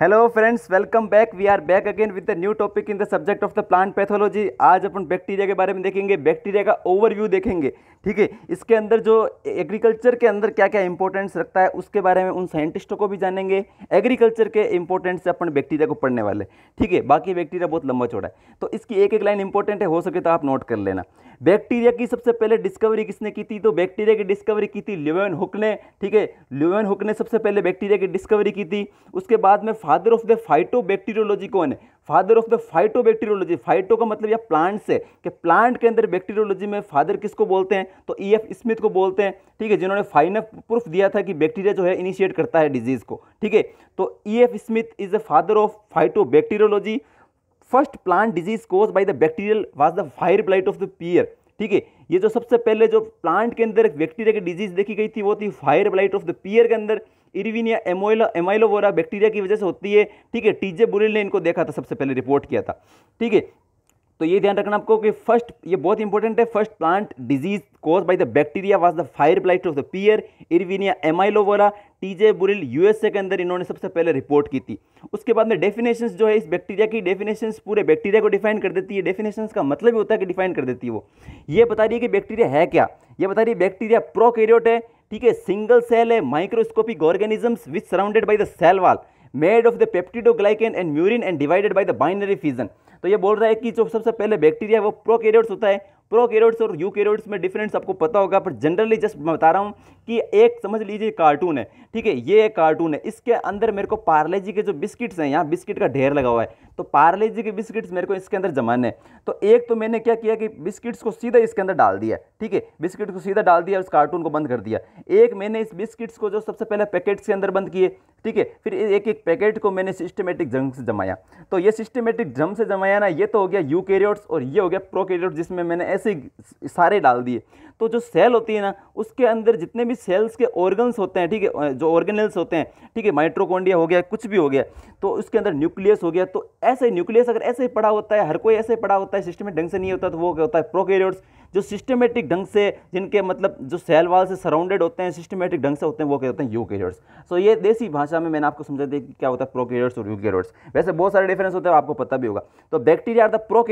hello friends welcome back we are back again with the new topic in the subject of the plant pathology आज अपन bacteria के बारे में देखेंगे bacteria का ओवरव्यू देखेंगे ठीक है इसके अंदर जो एग्रीकल्चर के अंदर क्या क्या इंपॉर्टेंस रखता है उसके बारे में उन साइंटिस्टों को भी जानेंगे एग्रीकल्चर के इंपॉर्टेंट से अपन बैक्टीरिया को पढ़ने वाले ठीक है बाकी बैक्टीरिया बहुत लंबा चौड़ा है तो इसकी एक एक लाइन इंपॉर्टेंट है हो सके तो आप नोट कर लेना बैक्टीरिया की सबसे पहले डिस्कवरी किसने की थी तो बैक्टीरिया की डिस्कवरी की थी ल्यूवन हुक ने ठीक है ल्यूवन हुक ने सबसे पहले बैक्टीरिया की डिस्कवरी की थी उसके बाद में father of the phyto bacteriology कौन है father of the phyto bacteriology phyto का मतलब यह प्लांट्स है कि प्लांट के अंदर बैक्टीरियोलॉजी में फादर किसको बोलते हैं तो ई एफ स्मिथ को बोलते हैं ठीक है जिन्होंने फाइन प्रूफ दिया था कि बैक्टीरिया जो है इनिशिएट करता है डिजीज़ को ठीक है तो E F Smith is the father of phyto bacteriology first plant disease cause by the bacterial was the fire blight of the pear ठीक है ये जो सबसे पहले जो प्लांट के अंदर एक बैक्टीरिया की डिजीज देखी गई थी वो थी fire blight of the pear के अंदर इरविनिया एमोइलो एमाइलोवोरा बैक्टीरिया की वजह से होती है ठीक है टीजे बुरिल ने इनको देखा था सबसे पहले रिपोर्ट किया था ठीक है तो ये ध्यान रखना आपको कि फर्स्ट ये बहुत इंपॉर्टेंट है first plant disease cause by the bacteria was the fire blight of the pear Erwinia amylovora T J Burrill USA के अंदर इन्होंने सबसे पहले रिपोर्ट की थी उसके बाद में डेफिनेशंस जो है इस बैक्टीरिया की डेफिनेशंस पूरे बैक्टीरिया को डिफाइन कर देती है डेफिनेशन का मतलब ही होता है कि डिफाइन कर देती है वो ये बता रही है कि बैक्टीरिया है क्या ये बता रही है बैक्टीरिया प्रोकेरियोट है ठीक है सिंगल सेल है microscopic organisms which surrounded by the cell wall made of the peptidoglycan and murein and divided by the binary fission तो ये बोल रहा है कि जो सबसे पहले बैक्टीरिया है वो प्रोकैरियोट्स होता है प्रोकैरियोट्स और यूकैरियोट्स में डिफरेंस आपको पता होगा पर जनरली जस्ट मैं बता रहा हूँ कि एक समझ लीजिए कार्टून है ठीक है ये एक कार्टून है इसके अंदर मेरे को पार्ले जी के जो बिस्किट्स हैं यहाँ बिस्किट का ढेर लगा हुआ है तो पार्ले जी के बिस्किट्स मेरे को इसके अंदर जमाने हैं तो एक तो मैंने क्या किया कि बिस्किट्स को सीधा इसके अंदर डाल दिया ठीक है बिस्किट को सीधा डाल दिया उस कार्टून को बंद कर दिया एक मैंने इस बिस्किट्स को जो सबसे पहले पैकेट्स के अंदर बंद किए ठीक है फिर एक एक पैकेट को मैंने सिस्टमेटिक जंग से जमाया तो ये सिस्टमेटिक जंग से जमाया ना ये तो हो गया यूकैरियोट्स और ये हो गया प्रोकैरियोट्स जिसमें मैंने ऐसे सारे डाल दिए तो जो सेल होती है ना उसके अंदर जितने भी सेल्स के ऑर्गन्स होते हैं ठीक है जो ऑर्गेनल्स होते हैं ठीक है माइट्रोकोंडिया हो गया कुछ भी हो गया तो उसके अंदर न्यूक्लियस हो गया तो ऐसे न्यूक्लियस अगर ऐसे ही पड़ा होता है हर कोई ऐसे पड़ा होता है सिस्टम में ढंग से नहीं होता तो वो क्या होता है प्रोकेरियोड्स जो सिस्टमेटिक ढंग से जिनके मतलब जो सेल वाल से सराउंडेड होते हैं सिस्टमेटिक ढंग से होते हैं वो कहते हैं यू कैरियर्स सो ये देसी भाषा में मैंने आपको समझा दिया कि क्या होता है प्रो और यू कैरियर्स वैसे बहुत सारे डिफरेंस होते हैं आपको पता भी होगा तो बैक्टीरिया आर द प्रो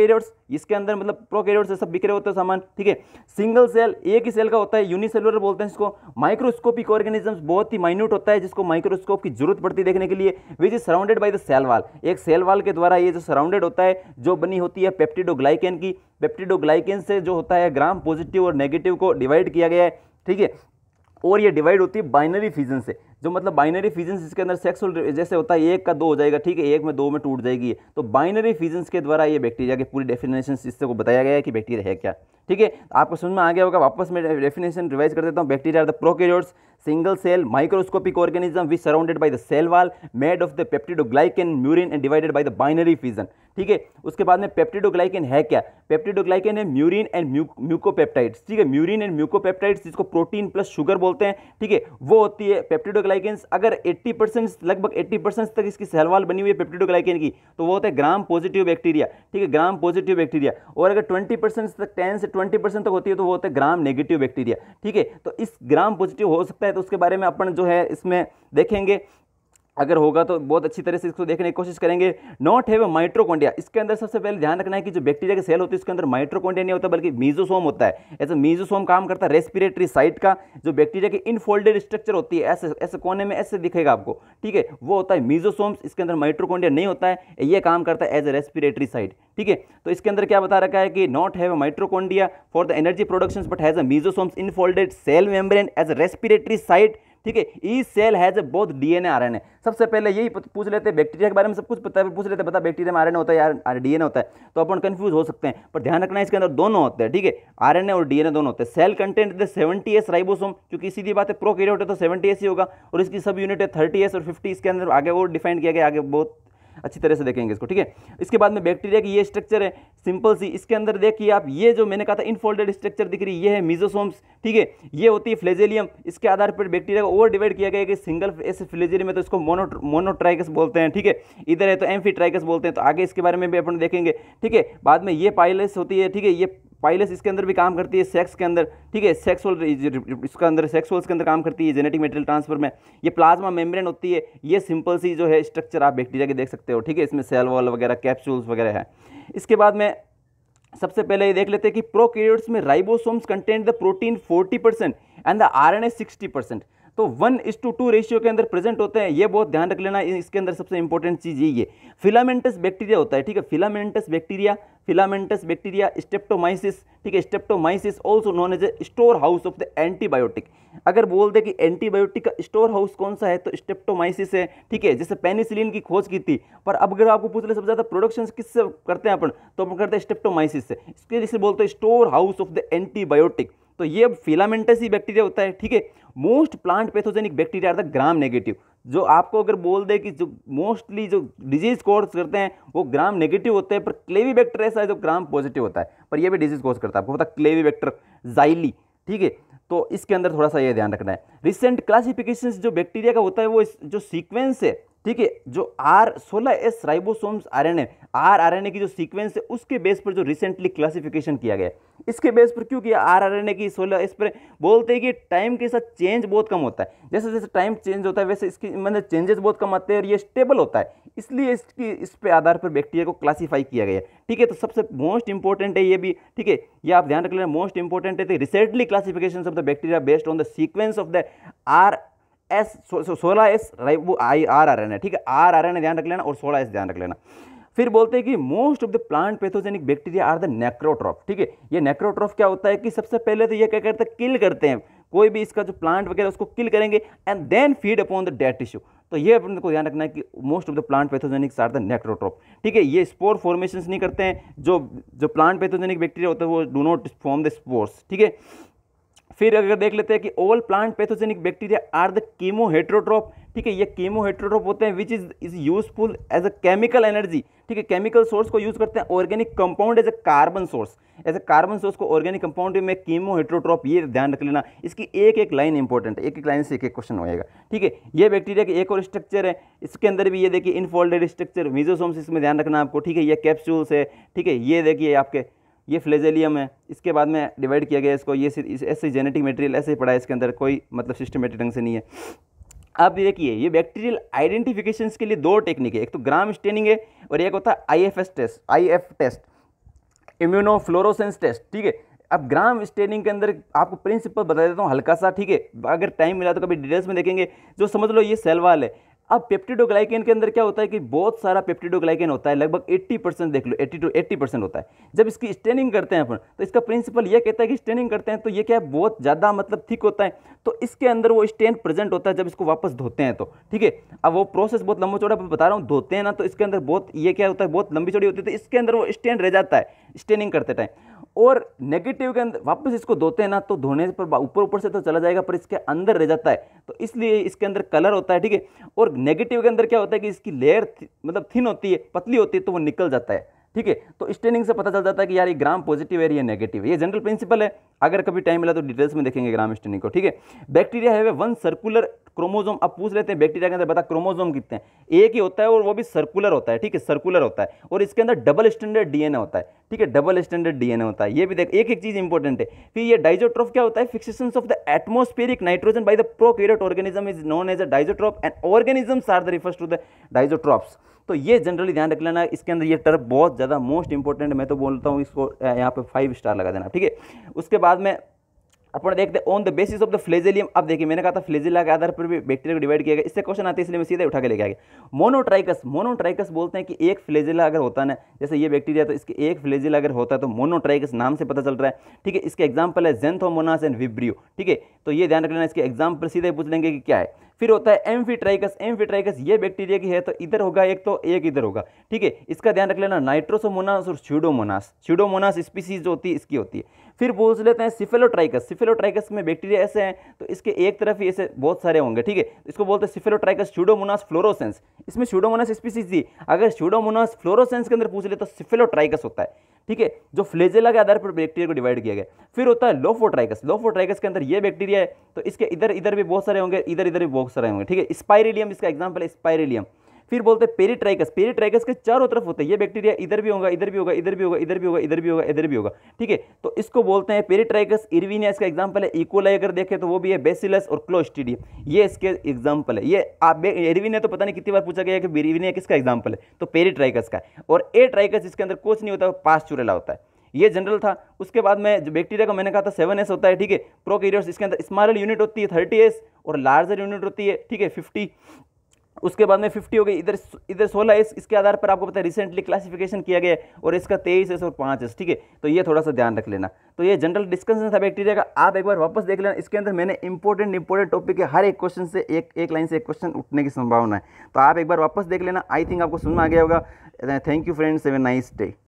इसके अंदर मतलब प्रो से सब बिखरे होते हैं सामान ठीक है सिंगल सेल एक ही सेल का होता है यूनिसेलुलर बोलते हैं इसको माइक्रोस्कोपिक ऑर्गेनिजम्स बहुत ही माइन्यूट होता है जिसको माइक्रोस्कोप की जरूरत पड़ती है देखने के लिए which is surrounded by the cell wall एक सेल वाल के द्वारा ये जो सराउंडेड होता है जो बनी होती है पेप्टिडोग्लाइकेन की पेप्टिडोग्लाइकिन से जो होता है ग्राम पॉजिटिव और नेगेटिव को डिवाइड किया गया है ठीक है और ये डिवाइड होती है बाइनरी फीजन से जो मतलब बाइनरी फिजन्स जिसके अंदर सेक्सुअल जैसे होता है एक का दो हो जाएगा ठीक है एक में दो में टूट जाएगी तो बाइनरी फिजन्स के द्वारा ये बैक्टीरिया के पूरी डेफिनेशन इससे को बताया गया है कि बैक्टीरिया है क्या ठीक है आपको समझ में आ गया होगा वापस मैं डेफिनेशन रिवाइज कर देता हूँ bacteria are the prokaryotes single cell microscopic organism which surrounded by the cell wall made of the peptidoglycan murein and divided by the binary fission ठीक है उसके बाद में पेप्टिडोग्लाइकन है क्या पेप्टिडोग्लाइकन है म्यूरिन एंड म्यूकोपेप्टाइड्स ठीक है म्यूरिन एंड म्यूकोपेप्टाइड्स जिसको प्रोटीन प्लस शुगर बोलते हैं ठीक है वो होती है पेप्टिडोग्लाइकन ग्लाइकेंस अगर 80 परसेंट लगभग 80 परसेंट तक इसकी सहलवाल बनी हुई है पेप्टिडोग्लाइकेन की तो वो होता है ग्राम पॉजिटिव बैक्टीरिया ठीक है ग्राम पॉजिटिव बैक्टीरिया और अगर 20 परसेंट तक 10 से 20 परसेंट तक होती है तो वो होता है ग्राम नेगेटिव बैक्टीरिया ठीक है तो इस ग्राम पॉजिटिव हो सकता है तो उसके बारे में अपन जो है इसमें देखेंगे अगर होगा तो बहुत अच्छी तरह से इसको देखने की कोशिश करेंगे नॉट हैव माइट्रोकोंडिया इसके अंदर सबसे पहले ध्यान रखना है कि जो बैक्टीरिया के सेल होती है इसके अंदर माइट्रोकोंडिया नहीं होता बल्कि मीजोसोम होता है ऐसा मीजोसोम काम करता है रेस्पिरेटरी साइट का जो बैक्टीरिया की इनफोल्डेड स्ट्रक्चर होती है ऐसे ऐसे कोने में ऐसे दिखेगा आपको ठीक है वो होता है मीजोसोम्स इसके अंदर माइट्रोकोंडिया नहीं होता है यह काम करता है एज ए रेस्पिरेटरी साइट ठीक है तो इसके अंदर क्या बता रखा है कि not have mitochondria for the energy production but has a mesosomes infolded cell membrane as a respiratory site ठीक है E cell has both DNA RNA सबसे पहले यही पूछ लेते हैं बैक्टीरिया के बारे में सब कुछ पता है पूछ लेते बता पता बैक्टीरिया में आरएनए होता है यार डीएनए होता है तो अपन कंफ्यूज हो सकते हैं पर ध्यान रखना इसके अंदर दोनों होते हैं ठीक है आरएनए और डीएनए दोनों होते हैं cell content the seventy S ribosome क्योंकि सीधी बात है प्रो कैरियोट है तो सेवेंटी एस ही होगा और इसकी सब यूनिट है थर्टी एस और फिफ्टी इसके अंदर आगे और डिफाइन किया गया आगे बहुत अच्छी तरह से देखेंगे इसको ठीक है इसके बाद में बैक्टीरिया की ये स्ट्रक्चर है सिंपल सी इसके अंदर देखिए आप ये जो मैंने कहा था इनफोल्डेड स्ट्रक्चर दिख रही है ये है मीजोसोम्स ठीक है ये होती है फ्लेजेलियम इसके आधार पर बैक्टीरिया को ओवर डिवाइड किया गया कि सिंगल ऐसे फ्लेजेलियम में तो इसको मोनो मोनोट्राइकस बोलते हैं ठीक है इधर है तो एम्फीट्राइकस बोलते हैं तो आगे इसके बारे में भी अपन देखेंगे ठीक है बाद में ये पाइलस होती है ठीक है ये पाइलस इसके अंदर भी काम करती है सेक्स के अंदर ठीक है सेक्सुअल इसका अंदर सेक्सुअल्स के अंदर काम करती है जेनेटिक मटेरियल ट्रांसफर में ये प्लाज्मा मेम्ब्रेन होती है ये सिंपल सी जो है स्ट्रक्चर आप बैक्टीरिया के देख सकते हो ठीक है इसमें सेल वॉल वगैरह कैप्सूल्स वगैरह है इसके बाद में सबसे पहले ये देख लेते हैं कि प्रोकैरियोट्स में ribosomes content the protein 40 percent and the RNA 60 percent तो one is to two ratio के अंदर प्रेजेंट होते हैं ये बहुत ध्यान रख लेना इसके अंदर सबसे इंपॉर्टेंट चीज़ यही है फिलामेंटस बैक्टीरिया होता है ठीक है filamentous bacteria filamentous bacteria Streptomyces ठीक है Streptomyces also known as a storehouse of the antibiotic अगर बोल दे कि एंटीबायोटिक का स्टोर हाउस कौन सा है तो स्टेप्टोमाइसिस है ठीक है जैसे पेनिसिलिन की खोज की थी पर अब अगर आपको पूछ ले सबसे ज़्यादा प्रोडक्शन किससे करते हैं अपन तो अपन करते हैं स्टेप्टोमाइसिस से इसके जैसे बोलते हैं storehouse of the antibiotic तो ये फिलामेंटस ही बैक्टीरिया होता है ठीक है most plant pathogenic bacteria are the gram negative जो आपको अगर बोल दे कि जो मोस्टली जो डिजीज कोर्स करते हैं वो ग्राम नेगेटिव होते हैं पर क्लेवी बैक्टर ऐसा है जो ग्राम पॉजिटिव होता है पर ये भी डिजीज कोर्स करता है आपको पता क्लेवी बैक्टर जाइली ठीक है तो इसके अंदर थोड़ा सा ये ध्यान रखना है रिसेंट क्लासिफिकेशन जो बैक्टीरिया का होता है वो जो सीक्वेंस है ठीक है जो आर सोलह S ribosomes RNA r RNA की जो सीक्वेंस है उसके बेस पर जो रिसेंटली क्लासिफिकेशन किया गया इसके बेस पर क्यों किया आर आर एन ए की सोलह एस पर बोलते हैं कि टाइम के साथ चेंज बहुत कम होता है जैसे जैसे टाइम चेंज होता है वैसे इसके मतलब चेंजेस बहुत कम आते हैं और ये स्टेबल होता है इसलिए इसकी इस पर आधार पर बैक्टीरिया को क्लासीफाई किया गया ठीक है तो सबसे मोस्ट इंपॉर्टेंट है ये भी ठीक है ये आप ध्यान रख लेना मोस्ट इंपॉर्टेंट है recently classification of the bacteria based on the sequence of the r S सोलह एस राइट वो आई आर आर एन है ठीक है आर आर एन ध्यान रख लेना और सोलह एस ध्यान रख लेना फिर बोलते हैं कि most of the plant pathogenic bacteria are the necrotroph ठीक है ये नेक्रोट्रॉफ क्या होता है कि सबसे पहले तो ये क्या करते हैं किल करते हैं कोई भी इसका जो प्लांट वगैरह उसको किल करेंगे and then feed upon the dead tissue तो ये अपन को ध्यान रखना है कि most of the plant pathogenics are the necrotroph ठीक है ये स्पोर फॉर्मेशन नहीं करते हैं जो जो प्लांट पैथोजेनिक बैक्टीरिया होता है वो do not form the spores ठीक है फिर अगर देख लेते हैं कि all plant pathogenic bacteria are the chemo heterotroph ठीक है ये कीमो हेट्रोट्रॉप होते हैं which is is useful as a chemical energy ठीक है केमिकल सोर्स को यूज करते हैं organic compound as a carbon source as a carbon source को ऑर्गेनिक कंपाउंड में कीमो हेट्रोट्रॉप ये ध्यान रख लेना इसकी एक एक लाइन इंपॉर्टेंट है एक एक लाइन से एक एक क्वेश्चन होएगा ठीक है ये बैक्टीरिया के एक और स्ट्रक्चर है इसके अंदर भी ये देखिए इनफोल्डेड स्ट्रक्चर मीजोसोम्स इसमें ध्यान रखना आपको ठीक है ये कैप्सूल्स है ठीक है ये देखिए आपके ये फ्लेजेलियम है इसके बाद में डिवाइड किया गया इसको ये ऐसे जेनेटिक मटेरियल ऐसे ही पड़ा है इसके अंदर कोई मतलब सिस्टमेटिक ढंग से नहीं है अब देखिए ये बैक्टीरियल आइडेंटिफिकेशन के लिए दो टेक्निक है एक तो ग्राम स्टेनिंग है और एक होता है I test I test immunofluorescence test ठीक है अब ग्राम स्टेनिंग के अंदर आपको प्रिंसिपल बता देता हूँ हल्का सा ठीक है अगर टाइम मिला तो कभी डिटेल्स में देखेंगे जो समझ लो ये सेल वाल है अब पेप्टिडोग्लाइकेन के अंदर क्या होता है कि बहुत सारा पेप्टिडोग्लाइकेन होता है लगभग 80 परसेंट देख लो 80 टू 80 परसेंट होता है जब इसकी स्टेनिंग करते हैं अपन तो इसका प्रिंसिपल ये कहता है कि स्टेनिंग करते हैं तो ये क्या है बहुत ज़्यादा मतलब थिक होता है तो इसके अंदर वो स्टेन प्रेजेंट होता है जब इसको वापस धोते हैं तो ठीक है अब वो प्रोसेस बहुत लंबा चौड़ा बता रहा हूँ धोते हैं ना तो इसके अंदर बहुत ये क्या होता है बहुत लंबी चौड़ी होती है तो इसके अंदर वो स्टेन रह जाता है स्टेनिंग करते टाइम और नेगेटिव के अंदर वापस इसको धोते हैं ना तो धोने पर ऊपर ऊपर से तो चला जाएगा पर इसके अंदर रह जाता है तो इसलिए इसके अंदर कलर होता है ठीक है और नेगेटिव के अंदर क्या होता है कि इसकी लेयर मतलब थिन होती है पतली होती है तो वो निकल जाता है ठीक है तो स्टेनिंग से पता चल जाता है कि यार ये ग्राम पॉजिटिव है या नेगेटिव है ये जनरल प्रिंसिपल है अगर कभी टाइम मिला तो डिटेल्स में देखेंगे ग्राम स्टेनिंग को ठीक है बैक्टीरिया है वे वन सर्कुलर क्रोमोजोम आप पूछ लेते हैं बैक्टीरिया के अंदर बता क्रोमोजोम कितने हैं एक ही होता है और वो भी सर्कुलर होता है ठीक है सर्कुलर होता है और इसके अंदर डबल स्टैंडर्ड डीएनए होता है ठीक है डबल स्टैंडर्ड डीएनए होता है ये भी देख एक एक चीज इंपॉर्टेंट है फिर ये डाइजोट्रॉफ क्या होता है fixation of the atmospheric nitrogen by the prokaryote organism is known as a diazotroph and organisms are the refers to the diazotrophs तो ये जनरली ध्यान रख लेना इसके अंदर ये टर्फ बहुत ज़्यादा मोस्ट इंपॉर्टेंट मैं तो बोलता हूँ इसको यहाँ पे फाइव स्टार लगा देना ठीक है उसके बाद में अपन देखते हैं on the basis of the flagellum अब देखिए मैंने कहा था फ्लेजिला के आधार पर भी बैक्टीरिया को डिवाइड किया गया इससे क्वेश्चन आते हैं इसलिए मैं सीधे उठा के लेके आ गया मोनोट्राइकस मोनोट्राइकस बोलते हैं कि एक फ्लेजिला अगर होता ना जैसे ये बैक्टीरिया तो इसके एक फ्लेजिला अगर होता है तो मोनोट्राइकस नाम से पता चल रहा है ठीक है इसके एग्जाम्पल है जेंथोमोनास एंड विब्रियो ठीक है तो ये ध्यान रख लेना इसके एग्जाम्पल सीधे पूछ लेंगे कि क्या है फिर होता है एम एम्फीट्राइकस एम ये बैक्टीरिया की है तो इधर होगा एक तो एक इधर होगा ठीक है इसका ध्यान रख लेना नाइट्रोसोमोनास और स्यूडोमोनास स्यूडोमोनास स्पीसीज जो होती है इसकी होती है फिर बोल लेते हैं सिफेलोट्राइकस सिफेलोट्राइकस में बैक्टीरिया ऐसे हैं तो इसके एक तरफ ही ऐसे बहुत सारे होंगे ठीक है इसको बोलते हैं सिफेलोट्राइकस स्यूडोमोनास फ्लोरोसेंस इसमें स्यूडोमोनास स्पीसीज थी अगर स्यूडोमोनास फ्लोरोसेंस के अंदर पूछ ले तो सिफेलोट्राइकस होता है ठीक है जो फ्लेजेला के आधार पर बैक्टीरिया को डिवाइड किया गया फिर होता है लोफोट्राइकस लोफोट्राइकस के अंदर ये बैक्टीरिया है तो इसके इधर इधर भी बहुत सारे होंगे इधर इधर भी बहुत सारे होंगे ठीक है स्पाइरिलियम इसका एग्जाम्पल है स्पाइरिलियम फिर बोलते हैं पेरीट्राइकस पेरीट्राइकस के चारों तरफ होते हैं ये बैक्टीरिया इधर भी होगा इधर भी होगा इधर भी होगा इधर भी होगा इधर भी होगा इधर भी होगा ठीक है तो इसको बोलते हैं पेरीट्राइकस इरविनिया इसका एग्जाम्पल है इकोलाई अगर देखें तो वो भी है बेसिलस और क्लोस्टिडी ये इसके एग्जाम्पल है ये आप इरविनिया तो पता नहीं कितनी बार पूछा गया कि इरविनिया किसका एग्जाम्पल है तो पेरीट्राइकस का और ए ट्राइकस इसके अंदर कुछ नहीं होता पास चुरेला होता है ये जनरल था उसके बाद में जो बैक्टीरिया का मैंने कहा था सेवन एस होता है ठीक है प्रोकैरियोट्स इसके अंदर स्मॉलर यूनिट होती है थर्टी एस और लार्जर यूनिट होती है ठीक है फिफ्टी उसके बाद में फिफ्टी हो गई इधर इधर सोलह एस इसके आधार पर आपको पता है रिसेंटली क्लासिफिकेशन किया गया और इसका तेईस एस और पाँच एस ठीक है तो ये थोड़ा सा ध्यान रख लेना तो ये जनरल डिस्कशन था बैक्टीरिया का आप एक बार वापस देख लेना इसके अंदर मैंने इंपॉर्टेंट इंपॉर्टेंट टॉपिक के हर एक क्वेश्चन से एक एक लाइन से एक क्वेश्चन उठने की संभावना है तो आप एक बार वापस देख लेना आई थिंक आपको सुनना आ गया होगा thank you friends have a nice day